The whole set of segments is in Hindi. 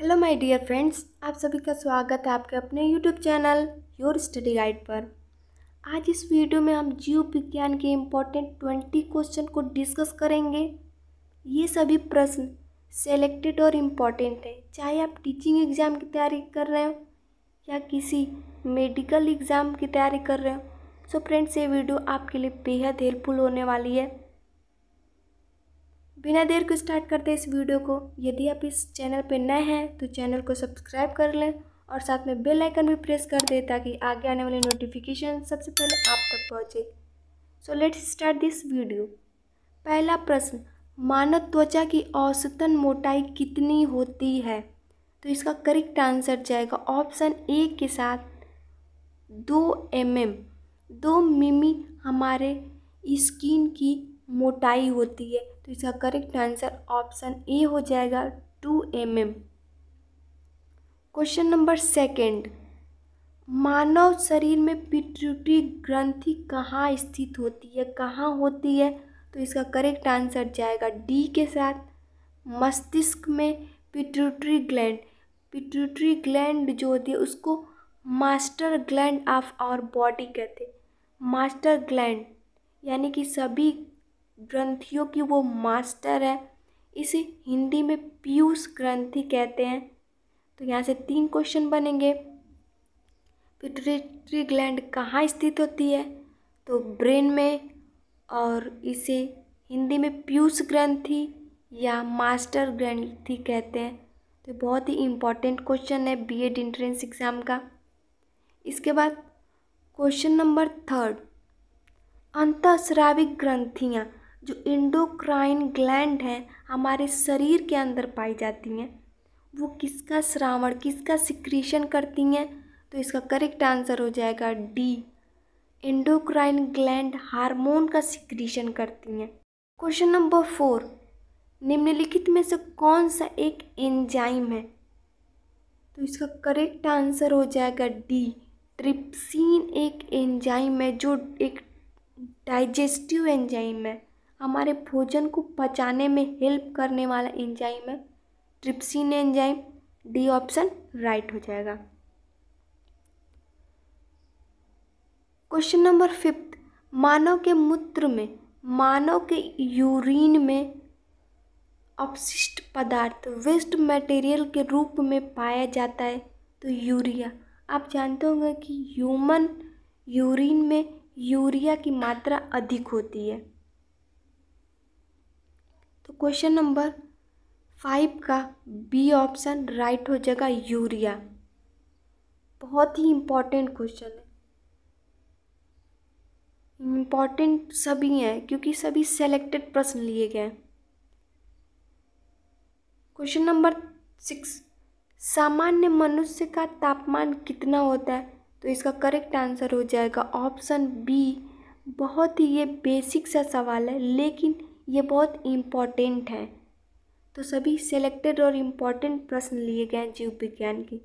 हेलो माय डियर फ्रेंड्स आप सभी का स्वागत है आपके अपने YouTube channel your study guide पर आज इस वीडियो में हम जीव विज्ञान के इम्पोर्टेंट ट्वेंटी क्वेश्चन को डिस्कस करेंगे ये सभी प्रश्न सेलेक्टेड और इम्पॉर्टेंट है चाहे आप टीचिंग एग्ज़ाम की तैयारी कर रहे हो या किसी मेडिकल एग्ज़ाम की तैयारी कर रहे हो सो फ्रेंड्स ये वीडियो आपके लिए बेहद हेल्पफुल होने वाली है बिना देर को स्टार्ट करते इस वीडियो को यदि आप इस चैनल पर नए हैं तो चैनल को सब्सक्राइब कर लें और साथ में बेल आइकन भी प्रेस कर दें ताकि आगे आने वाले नोटिफिकेशन सबसे पहले आप तक पहुँचे so let's start this video पहला प्रश्न मानव त्वचा की औसतन मोटाई कितनी होती है तो इसका करेक्ट आंसर जाएगा ऑप्शन ए के साथ दो एम एम दो मिमी हमारे स्किन की मोटाई होती है तो इसका करेक्ट आंसर ऑप्शन ए हो जाएगा two M M question number second मानव शरीर में पिट्यूटरी ग्रंथि कहाँ स्थित होती है कहाँ होती है तो इसका करेक्ट आंसर जाएगा डी के साथ मस्तिष्क में पिट्यूटरी ग्लैंड पिट्यूटरी ग्लैंड जो होती है उसको master gland of our body कहते हैं मास्टर ग्लैंड यानी कि सभी ग्रंथियों की वो मास्टर है इसे हिंदी में पीयूष ग्रंथि कहते हैं तो यहाँ से तीन क्वेश्चन बनेंगे पिटरेटरी तो ग्लैंड कहाँ स्थित होती है तो ब्रेन में और इसे हिंदी में पीयूष ग्रंथि या मास्टर ग्रंथि कहते हैं तो बहुत ही इम्पॉर्टेंट क्वेश्चन है बीएड एंट्रेंस एग्ज़ाम का इसके बाद क्वेश्चन नंबर थर्ड अंतःस्राविक ग्रंथियाँ जो इंडोक्राइन ग्लैंड हैं हमारे शरीर के अंदर पाई जाती हैं वो किसका श्रावण किसका सिक्रीशन करती हैं तो इसका करेक्ट आंसर हो जाएगा डी इंडोक्राइन ग्लैंड हार्मोन का सिक्रीशन करती हैं क्वेश्चन नंबर फोर निम्नलिखित में से कौन सा एक एंजाइम है तो इसका करेक्ट आंसर हो जाएगा डी ट्रिप्सिन एक एंजाइम है जो एक डाइजेस्टिव एंजाइम है हमारे भोजन को पचाने में हेल्प करने वाला एंजाइम है trypsin enzyme D option right हो जाएगा क्वेश्चन नंबर फिफ्थ मानव के मूत्र में मानव के यूरिन में अपशिष्ट पदार्थ वेस्ट मटेरियल के रूप में पाया जाता है तो यूरिया आप जानते होंगे कि ह्यूमन यूरिन में यूरिया की मात्रा अधिक होती है तो क्वेश्चन नंबर फाइव का बी ऑप्शन राइट हो जाएगा यूरिया बहुत ही इम्पॉर्टेंट क्वेश्चन है इम्पॉर्टेंट सभी हैं क्योंकि सभी सेलेक्टेड प्रश्न लिए गए हैं क्वेश्चन नंबर सिक्स सामान्य मनुष्य का तापमान कितना होता है तो इसका करेक्ट आंसर हो जाएगा ऑप्शन बी बहुत ही ये बेसिक सा सवाल है लेकिन ये बहुत इम्पॉर्टेंट है तो सभी सेलेक्टेड और इम्पॉर्टेंट प्रश्न लिए गए जीव विज्ञान की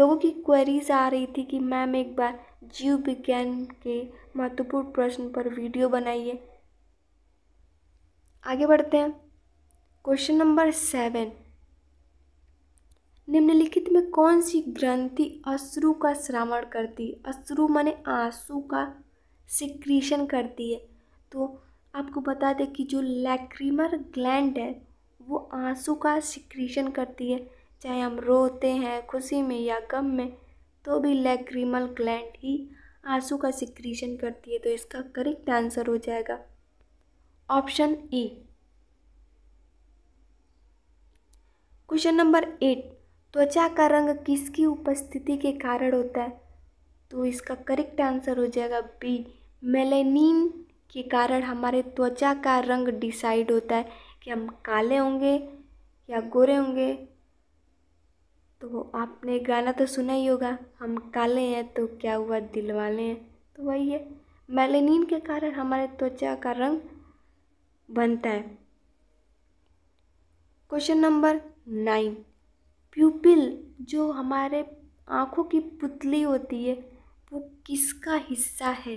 लोगों की क्वेरीज आ रही थी कि मैम एक बार जीव विज्ञान के महत्वपूर्ण प्रश्न पर वीडियो बनाइए आगे बढ़ते हैं क्वेश्चन नंबर सेवन निम्नलिखित में कौन सी ग्रंथि अश्रु का श्रावण करती है अश्रु माने आंसू का सिक्रीशन करती है तो आपको बता दें कि जो लैक्रीमर ग्लैंड है वो आंसू का सिक्रीशन करती है चाहे हम रोते हैं खुशी में या गम में तो भी लैक्रीमल ग्लैंड ही आंसू का सिक्रीशन करती है तो इसका करेक्ट आंसर हो जाएगा option A question number eight त्वचा का रंग किसकी उपस्थिति के कारण होता है तो इसका करेक्ट आंसर हो जाएगा बी मेलेनिन के कारण हमारे त्वचा का रंग डिसाइड होता है कि हम काले होंगे या गोरे होंगे तो आपने गाना तो सुना ही होगा हम काले हैं तो क्या हुआ दिल वाले हैं तो वही है मेलेनिन के कारण हमारे त्वचा का रंग बनता है क्वेश्चन नंबर नाइन प्यूपिल जो हमारे आँखों की पुतली होती है वो किसका हिस्सा है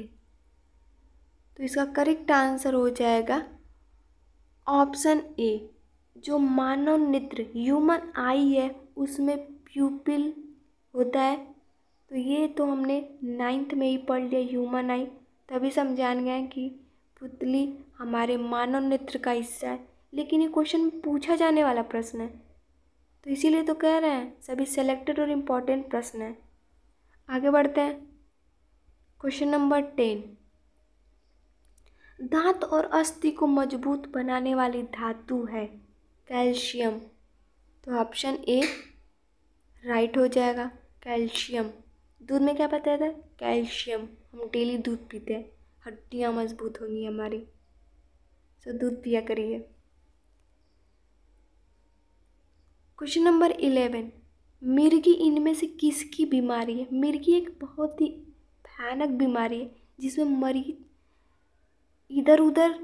तो इसका करेक्ट आंसर हो जाएगा ऑप्शन ए जो मानव नेत्र ह्यूमन आई है उसमें प्यूपिल होता है तो ये तो हमने नाइन्थ में ही पढ़ लिया ह्यूमन आई तभी समझान गए कि पुतली हमारे मानव नेत्र का हिस्सा है लेकिन ये क्वेश्चन पूछा जाने वाला प्रश्न है तो इसीलिए तो कह रहे हैं सभी सेलेक्टेड और इम्पॉर्टेंट प्रश्न हैं आगे बढ़ते हैं क्वेश्चन नंबर टेन दांत और अस्थि को मजबूत बनाने वाली धातु है कैल्शियम तो ऑप्शन ए राइट हो जाएगा कैल्शियम दूध में क्या बताया था कैल्शियम हम डेली दूध पीते हैं हड्डियाँ मजबूत होंगी हमारी सो दूध पिया करिए क्वेश्चन नंबर इलेवन मिर्गी इनमें से किसकी बीमारी है मिर्गी एक बहुत ही भयानक बीमारी है जिसमें मरीज इधर उधर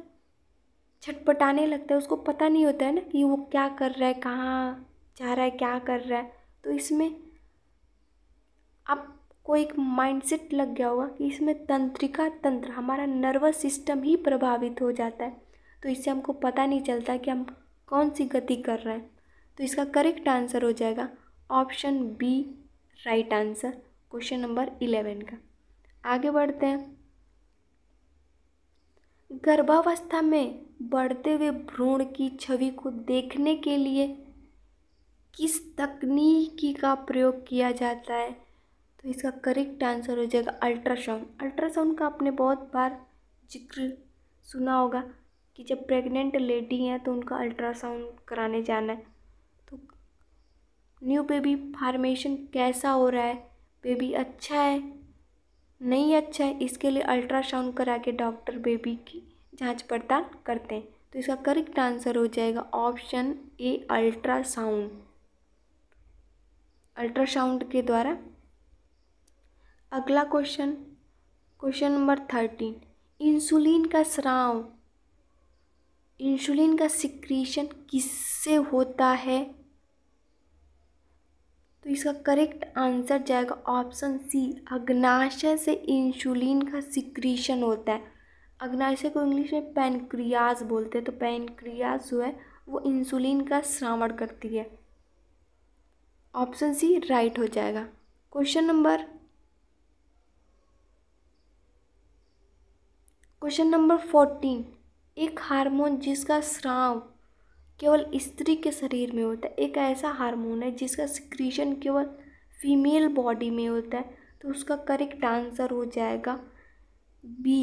छटपटाने लगता है उसको पता नहीं होता है ना कि वो क्या कर रहा है कहाँ जा रहा है क्या कर रहा है तो इसमें आपको एक माइंडसेट लग गया होगा कि इसमें तंत्रिका तंत्र हमारा नर्वस सिस्टम ही प्रभावित हो जाता है तो इससे हमको पता नहीं चलता कि हम कौन सी गति कर रहे हैं तो इसका करेक्ट आंसर हो जाएगा option B right answer question number eleven का आगे बढ़ते हैं गर्भावस्था में बढ़ते हुए भ्रूण की छवि को देखने के लिए किस तकनीकी का प्रयोग किया जाता है तो इसका करेक्ट आंसर हो जाएगा अल्ट्रासाउंड अल्ट्रासाउंड का आपने बहुत बार जिक्र सुना होगा कि जब प्रेग्नेंट लेडी हैं तो उनका अल्ट्रासाउंड कराने जाना है तो न्यू बेबी फार्मेशन कैसा हो रहा है बेबी अच्छा है नहीं अच्छा है इसके लिए अल्ट्रासाउंड करा के डॉक्टर बेबी की जांच पड़ताल करते हैं तो इसका करेक्ट आंसर हो जाएगा ऑप्शन ए अल्ट्रासाउंड अल्ट्रासाउंड के द्वारा अगला question question number thirteen insulin का स्राव इंसुलिन का सिक्रीशन किससे होता है तो इसका करेक्ट आंसर जाएगा ऑप्शन सी अग्नाशय से इंसुलिन का सिक्रीशन होता है अग्नाशय को इंग्लिश में पेनक्रियाज बोलते हैं तो पेनक्रियाज जो है वो इंसुलिन का श्रावण करती है ऑप्शन सी राइट हो जाएगा question number question number fourteen एक हार्मोन जिसका श्राव केवल स्त्री के शरीर में होता है एक ऐसा हार्मोन है जिसका सिक्रीशन केवल फीमेल बॉडी में होता है तो उसका करेक्ट आंसर हो जाएगा बी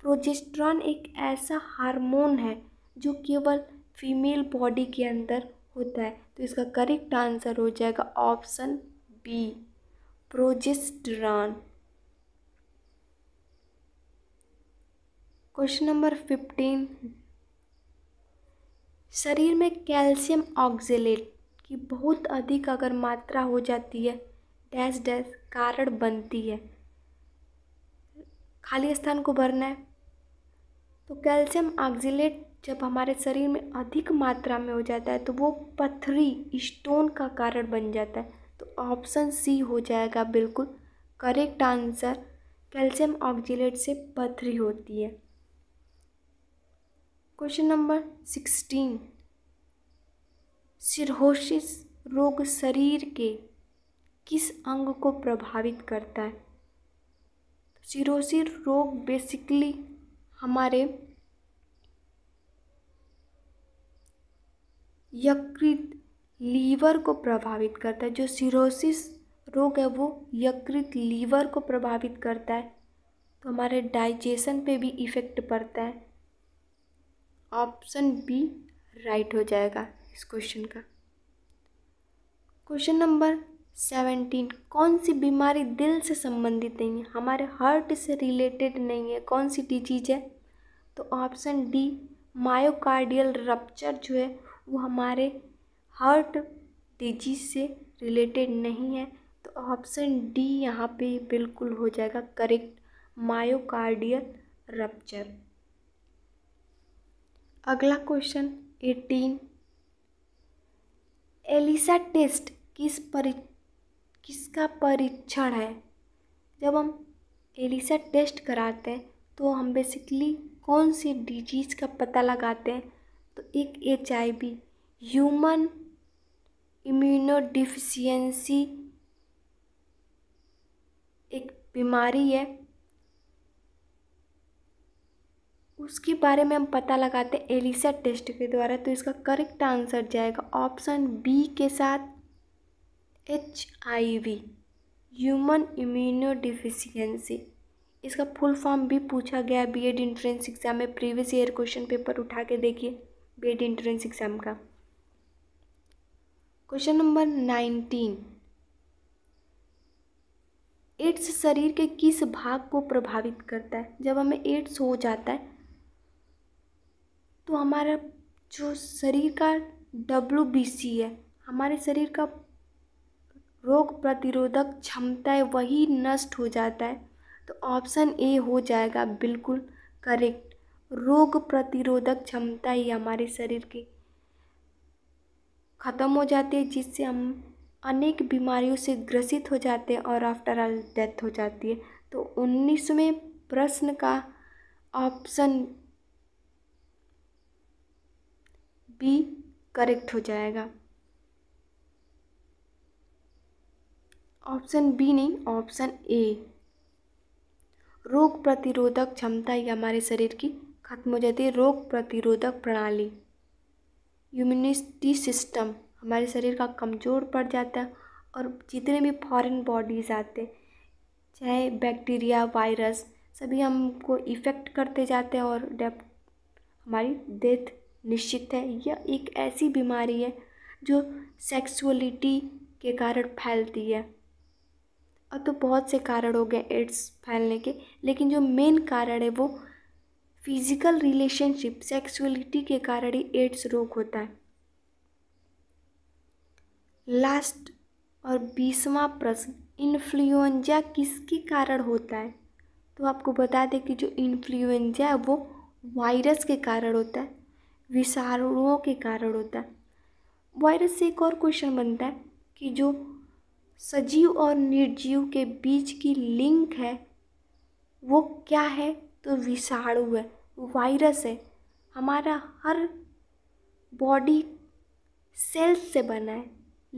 प्रोजेस्ट्रॉन एक ऐसा हार्मोन है जो केवल फीमेल बॉडी के अंदर होता है तो इसका करेक्ट आंसर हो जाएगा option B progesterone question number fifteen शरीर में कैल्शियम ऑक्सीलेट की बहुत अधिक अगर मात्रा हो जाती है डैश डैश कारण बनती है खाली स्थान को भरना है तो कैल्शियम ऑक्जिलेट जब हमारे शरीर में अधिक मात्रा में हो जाता है तो वो पथरी स्टोन का कारण बन जाता है तो ऑप्शन सी हो जाएगा बिल्कुल करेक्ट आंसर कैल्शियम ऑक्सीलेट से पथरी होती है क्वेश्चन नंबर सिक्सटीन सिरहोशिस रोग शरीर के किस अंग को प्रभावित करता है तो सिरोसिर रोग बेसिकली हमारे यकृत लीवर को प्रभावित करता है जो सिरोसिस रोग है वो यकृत लीवर को प्रभावित करता है तो हमारे डाइजेशन पे भी इफ़ेक्ट पड़ता है ऑप्शन बी राइट हो जाएगा इस क्वेश्चन का क्वेश्चन नंबर सेवेंटीन कौन सी बीमारी दिल से संबंधित नहीं है हमारे हार्ट से रिलेटेड नहीं है कौन सी डिजीज है तो ऑप्शन डी मायोकार्डियल रप्चर जो है वो हमारे हार्ट डिजीज से रिलेटेड नहीं है तो ऑप्शन डी यहाँ पे बिल्कुल हो जाएगा करेक्ट मायोकार्डियल रप्चर अगला क्वेश्चन एटीन एलिसा टेस्ट किस परि किसका परीक्षण है जब हम एलिसा टेस्ट कराते हैं तो हम बेसिकली कौन सी डिजीज़ का पता लगाते हैं तो एक H I V human immunodeficiency एक बीमारी है उसके बारे में हम पता लगाते हैं एलिसा टेस्ट के द्वारा तो इसका करेक्ट आंसर जाएगा ऑप्शन बी के साथ H I V human immunodeficiency इसका फुल फॉर्म भी पूछा गया बी एड इंट्रेंस एग्ज़ाम में प्रीवियस ईयर क्वेश्चन पेपर उठा के देखिए बी एड इंट्रेंस एग्ज़ाम का क्वेश्चन नंबर नाइनटीन एड्स शरीर के किस भाग को प्रभावित करता है जब हमें एड्स हो जाता है तो हमारा जो शरीर का डब्लू बी सी है हमारे शरीर का रोग प्रतिरोधक क्षमता है वही नष्ट हो जाता है तो ऑप्शन ए हो जाएगा बिल्कुल करेक्ट रोग प्रतिरोधक क्षमता ही हमारे शरीर की ख़त्म हो जाती है जिससे हम अनेक बीमारियों से ग्रसित हो जाते हैं और आफ्टर ऑल डेथ हो जाती है तो उन्नीसवें प्रश्न का ऑप्शन भी करेक्ट हो जाएगा ऑप्शन बी नहीं ऑप्शन ए रोग प्रतिरोधक क्षमता या हमारे शरीर की खत्म हो जाती है रोग प्रतिरोधक प्रणाली इम्यूनिटी सिस्टम हमारे शरीर का कमज़ोर पड़ जाता है और जितने भी फॉरेन बॉडीज़ आते चाहे बैक्टीरिया वायरस सभी हमको इफ़ेक्ट करते जाते हैं और डेप हमारी डेथ निश्चित है यह एक ऐसी बीमारी है जो सेक्सुअलिटी के कारण फैलती है और तो बहुत से कारण हो गए एड्स फैलने के लेकिन जो मेन कारण है वो फिज़िकल रिलेशनशिप सेक्सुअलिटी के कारण ही एड्स रोग होता है लास्ट और बीसवा प्रश्न इन्फ्लुएंजा किसके कारण होता है तो आपको बता दें कि जो इन्फ्लुएंजा है वो वायरस के कारण होता है विषाणुओं के कारण होता है वायरस से एक और क्वेश्चन बनता है कि जो सजीव और निर्जीव के बीच की लिंक है वो क्या है तो विषाणु है वायरस है हमारा हर बॉडी सेल्स से बना है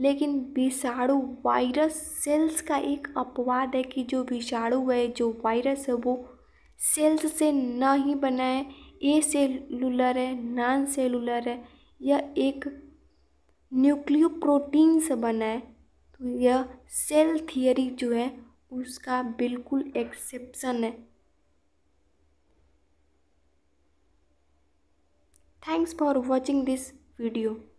लेकिन विषाणु वायरस सेल्स का एक अपवाद है कि जो विषाणु है जो वायरस है वो सेल्स से न ही बना है ए सेलुलर है नॉन सेलुलर है यह एक न्यूक्लियो प्रोटीन से बना है तो यह सेल थियरी जो है उसका बिल्कुल एक्सेप्शन है thanks for watching this video